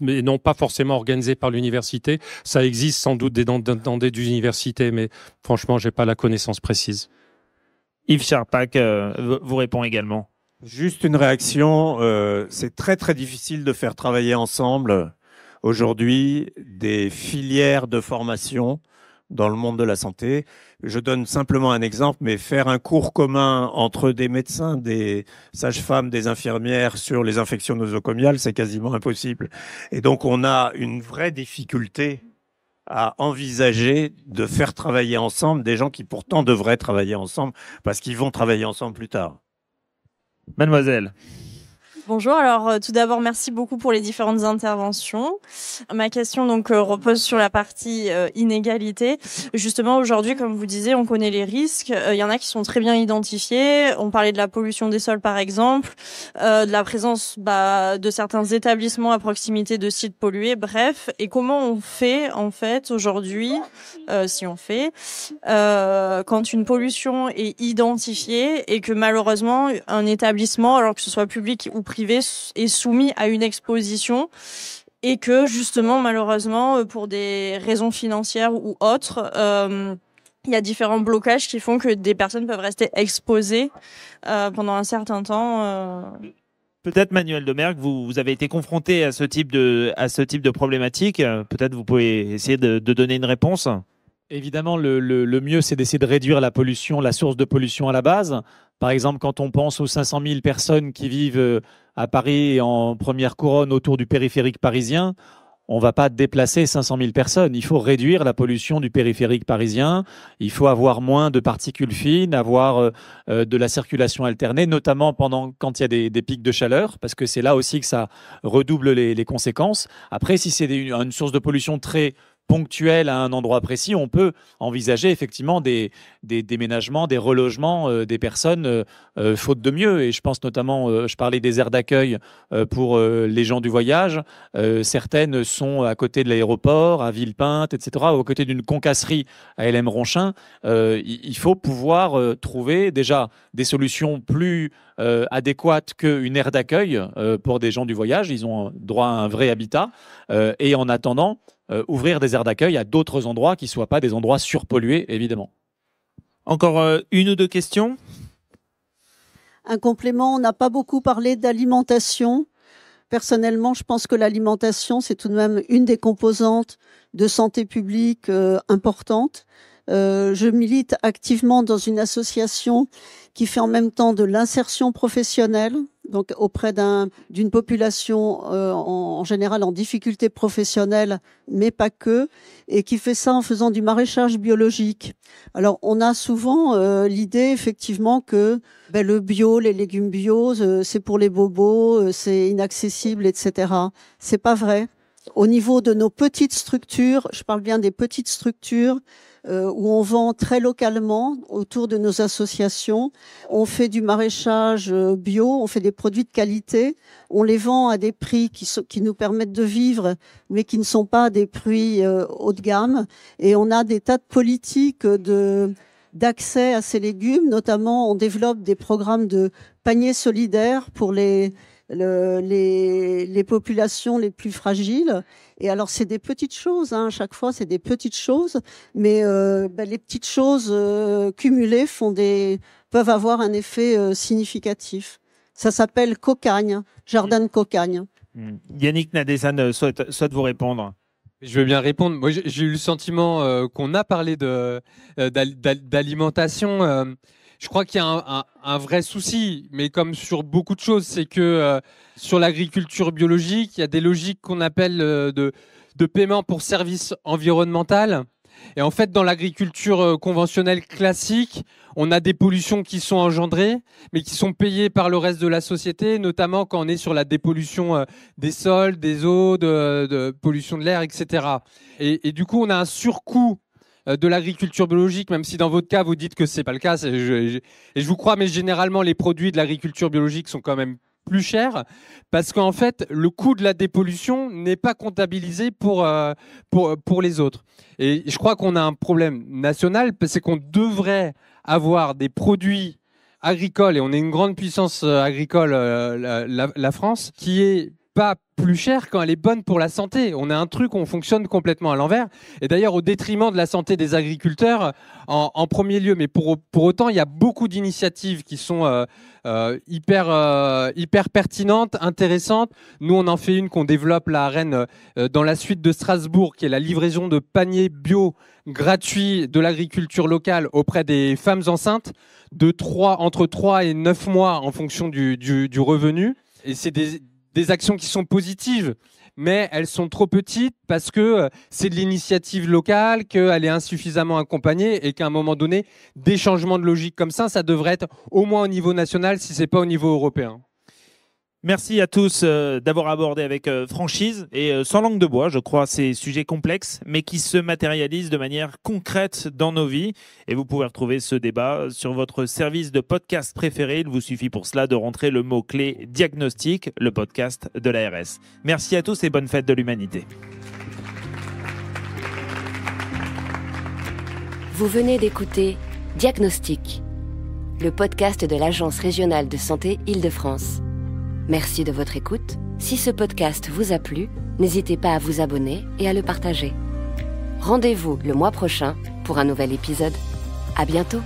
mais non pas forcément organisée par l'université Ça existe sans doute dans, dans des universités, mais franchement, j'ai pas la connaissance précise. Yves Charpak euh, vous répond également. Juste une réaction, c'est très très difficile de faire travailler ensemble aujourd'hui des filières de formation dans le monde de la santé. Je donne simplement un exemple, mais faire un cours commun entre des médecins, des sages-femmes, des infirmières sur les infections nosocomiales, c'est quasiment impossible. Et donc on a une vraie difficulté à envisager de faire travailler ensemble des gens qui pourtant devraient travailler ensemble parce qu'ils vont travailler ensemble plus tard. Mademoiselle. Bonjour. Alors, euh, tout d'abord, merci beaucoup pour les différentes interventions. Ma question donc euh, repose sur la partie euh, inégalité. Justement, aujourd'hui, comme vous disiez, on connaît les risques. Il y en a qui sont très bien identifiés. On parlait de la pollution des sols, par exemple, de la présence bah, de certains établissements à proximité de sites pollués. Bref, et comment on fait en fait aujourd'hui, si on fait, quand une pollution est identifiée et que malheureusement un établissement, alors que ce soit public ou privé privé est soumis à une exposition et que justement malheureusement euh, pour des raisons financières ou autres euh, il y a différents blocages qui font que des personnes peuvent rester exposées euh, pendant un certain temps. Peut-être Manuel de vous, vous avez été confronté à ce type de à ce type de problématique. Peut-être vous pouvez essayer de donner une réponse. Évidemment, le, mieux, c'est d'essayer de réduire la pollution, la source de pollution à la base. Par exemple, quand on pense aux 500 000 personnes qui vivent euh, à Paris en première couronne autour du périphérique parisien, on ne va pas déplacer 500 000 personnes. Il faut réduire la pollution du périphérique parisien. Il faut avoir moins de particules fines, avoir euh, euh, de la circulation alternée, notamment pendant quand il y a des, pics de chaleur, parce que c'est là aussi que ça redouble les, conséquences. Après, si c'est une source de pollution très ponctuelle à un endroit précis, on peut envisager effectivement des, déménagements, des relogements euh, des personnes euh, euh, faute de mieux. Et je pense notamment, je parlais des aires d'accueil pour les gens du voyage. certaines sont à côté de l'aéroport, à Villepinte, etc., à côté d'une concasserie à LM Ronchin. il faut pouvoir trouver déjà des solutions plus euh, adéquate qu'une aire d'accueil euh, pour des gens du voyage. Ils ont droit à un vrai habitat. Euh, et en attendant, ouvrir des aires d'accueil à d'autres endroits qui ne soient pas des endroits surpollués, évidemment. Encore une ou deux questions Un complément, on n'a pas beaucoup parlé d'alimentation. Personnellement, je pense que l'alimentation, c'est tout de même une des composantes de santé publique importante. Euh, je milite activement dans une association qui fait en même temps de l'insertion professionnelle, donc auprès d'un, d'une population euh, en, général en difficulté professionnelle, mais pas que, et qui fait ça en faisant du maraîchage biologique. Alors on a souvent euh, l'idée effectivement que ben, le bio, les légumes bio, c'est pour les bobos, c'est inaccessible, etc. C'est pas vrai. Au niveau de nos petites structures, je parle bien des petites structures, euh, où on vend très localement autour de nos associations. On fait du maraîchage euh, bio, on fait des produits de qualité. On les vend à des prix qui, qui nous permettent de vivre, mais qui ne sont pas des prix euh, haut de gamme. Et on a des tas de politiques de d'accès à ces légumes. Notamment, on développe des programmes de paniers solidaires pour les les, populations les plus fragiles. Et alors, c'est des petites choses, à hein, chaque fois, c'est des petites choses, mais euh, ben, les petites choses euh, cumulées font des, peuvent avoir un effet euh, significatif. Ça s'appelle cocagne, jardin de cocagne. Hmm. Yannick Nadesan souhaite, vous répondre. Je veux bien répondre. Moi, j'ai eu le sentiment qu'on a parlé d'alimentation je crois qu'il y a un, vrai souci, mais comme sur beaucoup de choses, c'est que euh, sur l'agriculture biologique, il y a des logiques qu'on appelle euh, de, paiement pour services environnemental. Et en fait, dans l'agriculture euh, conventionnelle classique, on a des pollutions qui sont engendrées, mais qui sont payées par le reste de la société, notamment quand on est sur la dépollution des sols, des eaux, de, pollution de l'air, etc. Et, et, du coup, on a un surcoût euh, de l'agriculture biologique, même si dans votre cas, vous dites que ce n'est pas le cas. Je, et je vous crois, mais généralement, les produits de l'agriculture biologique sont quand même plus chers parce qu'en fait, le coût de la dépollution n'est pas comptabilisé pour, euh, pour, les autres. Et je crois qu'on a un problème national, c'est qu'on devrait avoir des produits agricoles, et on est une grande puissance euh, agricole, la, France, qui est pas plus cher quand elle est bonne pour la santé. On a un truc, où on fonctionne complètement à l'envers, et d'ailleurs au détriment de la santé des agriculteurs en, premier lieu. Mais pour, pour, autant, il y a beaucoup d'initiatives qui sont euh, euh, hyper, euh, hyper pertinentes, intéressantes. Nous, on en fait une qu'on développe là à Rennes dans la suite de Strasbourg, qui est la livraison de paniers bio gratuits de l'agriculture locale auprès des femmes enceintes de 3, entre 3 et 9 mois en fonction du, du, du revenu. Et c'est des des actions qui sont positives, mais elles sont trop petites parce que euh, c'est de l'initiative locale, qu'elle est insuffisamment accompagnée et qu'à un moment donné, des changements de logique comme ça, ça devrait être au moins au niveau national si ce n'est pas au niveau européen. Merci à tous euh, d'avoir abordé avec euh, franchise et euh, sans langue de bois, je crois, ces sujets complexes, mais qui se matérialisent de manière concrète dans nos vies. Et vous pouvez retrouver ce débat sur votre service de podcast préféré. Il vous suffit pour cela de rentrer le mot-clé diagnostic, le podcast de l'ARS. Merci à tous et bonne fête de l'humanité. Vous venez d'écouter Diagnostic, le podcast de l'Agence régionale de santé Île-de-France. Merci de votre écoute. Si ce podcast vous a plu, n'hésitez pas à vous abonner et à le partager. Rendez-vous le mois prochain pour un nouvel épisode. À bientôt!